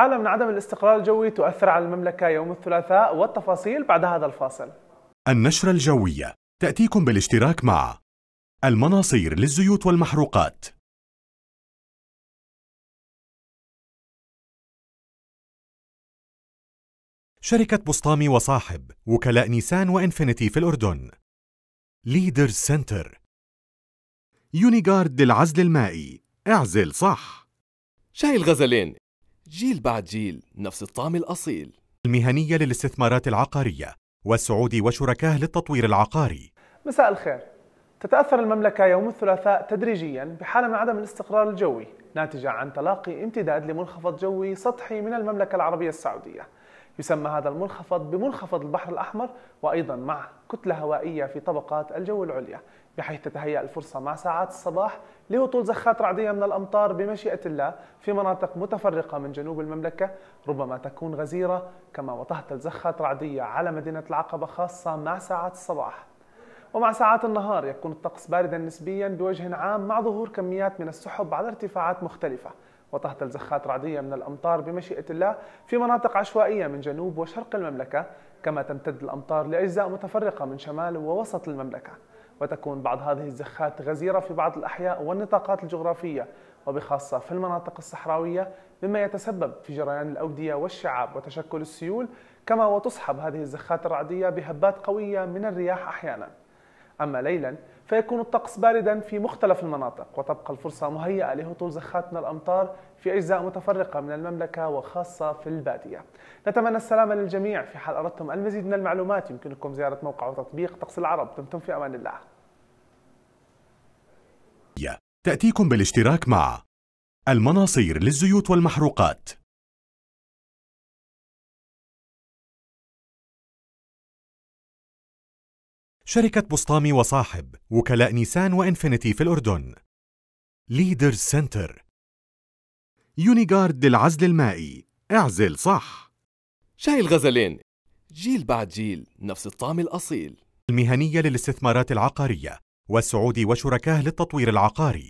حالة من عدم الاستقرار الجوي تؤثر على المملكة يوم الثلاثاء والتفاصيل بعد هذا الفاصل النشرة الجوية تأتيكم بالاشتراك مع المناصير للزيوت والمحروقات شركة بسطامي وصاحب وكلاء نيسان وإنفينيتي في الأردن ليدرز سنتر يونيغارد للعزل المائي اعزل صح شاي الغزلين جيل بعد جيل نفس الطعم الأصيل المهنية للاستثمارات العقارية والسعودي وشركاه للتطوير العقاري مساء الخير تتأثر المملكة يوم الثلاثاء تدريجيا بحالة من عدم الاستقرار الجوي ناتجة عن تلاقي امتداد لمنخفض جوي سطحي من المملكة العربية السعودية يسمى هذا المنخفض بمنخفض البحر الأحمر وأيضا مع كتلة هوائية في طبقات الجو العليا بحيث تتهيأ الفرصة مع ساعات الصباح لهطول زخات رعدية من الأمطار بمشيئة الله في مناطق متفرقة من جنوب المملكة ربما تكون غزيرة كما وتهطل زخات رعدية على مدينة العقبة خاصة مع ساعات الصباح ومع ساعات النهار يكون الطقس باردا نسبيا بوجه عام مع ظهور كميات من السحب على ارتفاعات مختلفة وتهطل زخات رعدية من الأمطار بمشيئة الله في مناطق عشوائية من جنوب وشرق المملكة كما تمتد الأمطار لأجزاء متفرقة من شمال ووسط المملكة وتكون بعض هذه الزخات غزيرة في بعض الأحياء والنطاقات الجغرافية وبخاصة في المناطق الصحراوية مما يتسبب في جريان الأودية والشعاب وتشكل السيول كما وتصحب هذه الزخات الرعدية بهبات قوية من الرياح أحياناً أما ليلا فيكون الطقس باردا في مختلف المناطق وتبقى الفرصة مهيئة لهطول زخات من الأمطار في أجزاء متفرقة من المملكة وخاصة في البادية نتمنى السلامة للجميع في حال أردتم المزيد من المعلومات يمكنكم زيارة موقع وتطبيق طقس العرب دمتم في أمان الله تأتيكم بالاشتراك مع المناصير للزيوت والمحروقات شركة بسطامي وصاحب وكلاء نيسان وإنفينيتي في الأردن ليدر سنتر يونيغارد للعزل المائي اعزل صح شاي الغزلين جيل بعد جيل نفس الطعم الأصيل المهنية للاستثمارات العقارية والسعودي وشركاه للتطوير العقاري